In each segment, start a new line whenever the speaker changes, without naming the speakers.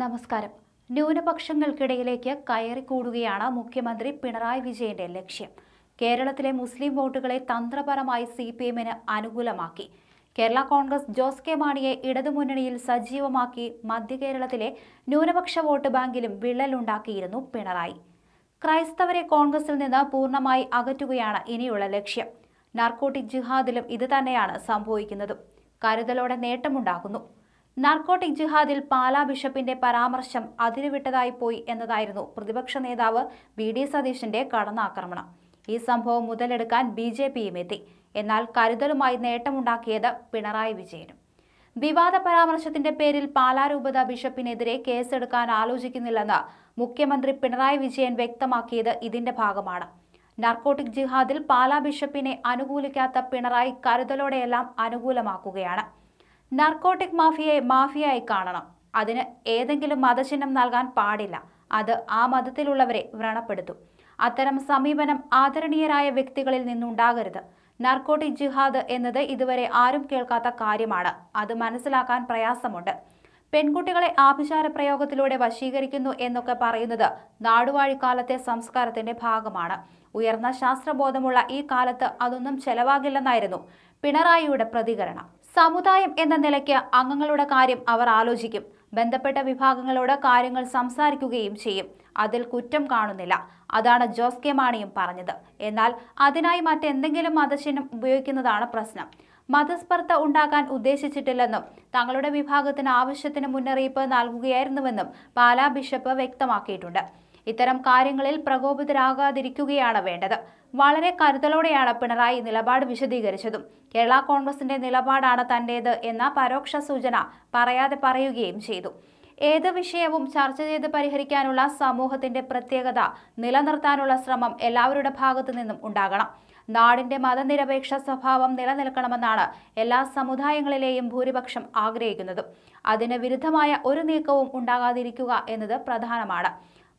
നമസ്കാരം ന്യൂനപക്ഷങ്ങൾക്കിടയിലേക്ക് കൂടുകയാണ് മുഖ്യമന്ത്രി പിണറായി വിജയന്റെ ലക്ഷ്യം കേരളത്തിലെ മുസ്ലിം വോട്ടുകളെ തന്ത്രപരമായി സി പി എമ്മിന് അനുകൂലമാക്കി കേരള കോൺഗ്രസ് ജോസ് കെ മാണിയെ ഇടതുമുന്നണിയിൽ സജീവമാക്കി മധ്യകേരളത്തിലെ ന്യൂനപക്ഷ വോട്ട് ബാങ്കിലും വിള്ളലുണ്ടാക്കിയിരുന്നു പിണറായി ക്രൈസ്തവരെ കോൺഗ്രസിൽ നിന്ന് പൂർണ്ണമായി അകറ്റുകയാണ് ഇനിയുള്ള ലക്ഷ്യം നാർക്കോട്ടിക് ജിഹാദിലും ഇത് തന്നെയാണ് സംഭവിക്കുന്നതും കരുതലോടെ നേട്ടമുണ്ടാക്കുന്നു നാർക്കോട്ടിക് ജിഹാദിൽ പാലാ ബിഷപ്പിന്റെ പരാമർശം അതിരുവിട്ടതായി പോയി എന്നതായിരുന്നു പ്രതിപക്ഷ നേതാവ് വി ഡി സതീഷിന്റെ കടന്നാക്രമണം ഈ സംഭവം മുതലെടുക്കാൻ ബി ജെ പിയും എത്തി എന്നാൽ കരുതലുമായി നേട്ടമുണ്ടാക്കിയത് പിണറായി വിജയനും വിവാദ പരാമർശത്തിന്റെ പേരിൽ പാലാരൂപത ബിഷപ്പിനെതിരെ കേസെടുക്കാൻ ആലോചിക്കുന്നില്ലെന്ന് മുഖ്യമന്ത്രി പിണറായി വിജയൻ വ്യക്തമാക്കിയത് ഇതിന്റെ ഭാഗമാണ് നാർക്കോട്ടിക് ജിഹാദിൽ പാലാ ബിഷപ്പിനെ അനുകൂലിക്കാത്ത പിണറായി കരുതലോടെയെല്ലാം അനുകൂലമാക്കുകയാണ് നർക്കോട്ടിക് മാഫിയയെ മാഫിയായി കാണണം അതിന് ഏതെങ്കിലും മതചിഹ്നം നൽകാൻ പാടില്ല അത് ആ മതത്തിലുള്ളവരെ വ്രണപ്പെടുത്തും അത്തരം സമീപനം ആദരണീയരായ വ്യക്തികളിൽ നിന്നുണ്ടാകരുത് നർക്കോട്ടിക് ജിഹാദ് എന്നത് ഇതുവരെ ആരും കേൾക്കാത്ത കാര്യമാണ് അത് മനസ്സിലാക്കാൻ പ്രയാസമുണ്ട് പെൺകുട്ടികളെ ആഭിചാര പ്രയോഗത്തിലൂടെ വശീകരിക്കുന്നു എന്നൊക്കെ പറയുന്നത് നാടുവാഴിക്കാലത്തെ സംസ്കാരത്തിന്റെ ഭാഗമാണ് ഉയർന്ന ശാസ്ത്രബോധമുള്ള ഈ കാലത്ത് അതൊന്നും ചെലവാകില്ലെന്നായിരുന്നു പിണറായിയുടെ പ്രതികരണം സമുദായം എന്ന നിലയ്ക്ക് അംഗങ്ങളുടെ കാര്യം അവർ ആലോചിക്കും ബന്ധപ്പെട്ട വിഭാഗങ്ങളോട് കാര്യങ്ങൾ സംസാരിക്കുകയും ചെയ്യും അതിൽ കുറ്റം കാണുന്നില്ല അതാണ് ജോസ് കെ മാണിയും പറഞ്ഞത് എന്നാൽ അതിനായി മറ്റെന്തെങ്കിലും മതചിഹ്നം ഉപയോഗിക്കുന്നതാണ് പ്രശ്നം മതസ്പർദ്ധ ഉണ്ടാക്കാൻ ഉദ്ദേശിച്ചിട്ടില്ലെന്നും തങ്ങളുടെ വിഭാഗത്തിന് ആവശ്യത്തിന് മുന്നറിയിപ്പ് നൽകുകയായിരുന്നുവെന്നും പാലാ ബിഷപ്പ് വ്യക്തമാക്കിയിട്ടുണ്ട് ഇത്തരം കാര്യങ്ങളിൽ പ്രകോപിതരാകാതിരിക്കുകയാണ് വേണ്ടത് വളരെ കരുതലോടെയാണ് പിണറായി നിലപാട് വിശദീകരിച്ചതും കേരള കോൺഗ്രസിന്റെ നിലപാടാണ് തന്റേത് എന്ന പരോക്ഷ സൂചന പറയാതെ പറയുകയും ചെയ്തു ഏത് വിഷയവും ചർച്ച ചെയ്ത് പരിഹരിക്കാനുള്ള സമൂഹത്തിന്റെ പ്രത്യേകത നിലനിർത്താനുള്ള ശ്രമം എല്ലാവരുടെ ഭാഗത്തു നിന്നും ഉണ്ടാകണം നാടിന്റെ മതനിരപേക്ഷ സ്വഭാവം നിലനിൽക്കണമെന്നാണ് എല്ലാ സമുദായങ്ങളിലെയും ഭൂരിപക്ഷം ആഗ്രഹിക്കുന്നത് അതിന് വിരുദ്ധമായ ഒരു നീക്കവും ഉണ്ടാകാതിരിക്കുക എന്നത് പ്രധാനമാണ്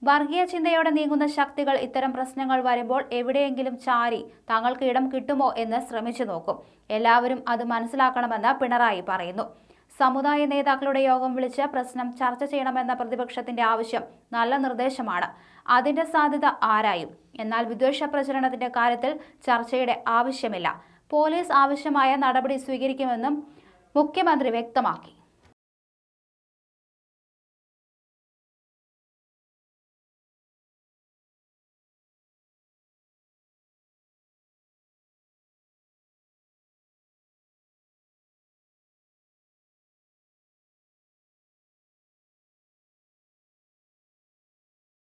വർഗീയ ചിന്തയോടെ നീങ്ങുന്ന ശക്തികൾ ഇത്തരം പ്രശ്നങ്ങൾ വരുമ്പോൾ എവിടെയെങ്കിലും ചാരി തങ്ങൾക്ക് ഇടം കിട്ടുമോ എന്ന് ശ്രമിച്ചു നോക്കും എല്ലാവരും അത് മനസ്സിലാക്കണമെന്ന് പിണറായി പറയുന്നു സമുദായ നേതാക്കളുടെ യോഗം വിളിച്ച് പ്രശ്നം ചർച്ച ചെയ്യണമെന്ന പ്രതിപക്ഷത്തിന്റെ ആവശ്യം നല്ല നിർദ്ദേശമാണ് അതിന്റെ സാധ്യത ആരായും എന്നാൽ വിദ്വേഷ പ്രചരണത്തിന്റെ കാര്യത്തിൽ ചർച്ചയുടെ ആവശ്യമില്ല പോലീസ് ആവശ്യമായ നടപടി സ്വീകരിക്കുമെന്നും മുഖ്യമന്ത്രി വ്യക്തമാക്കി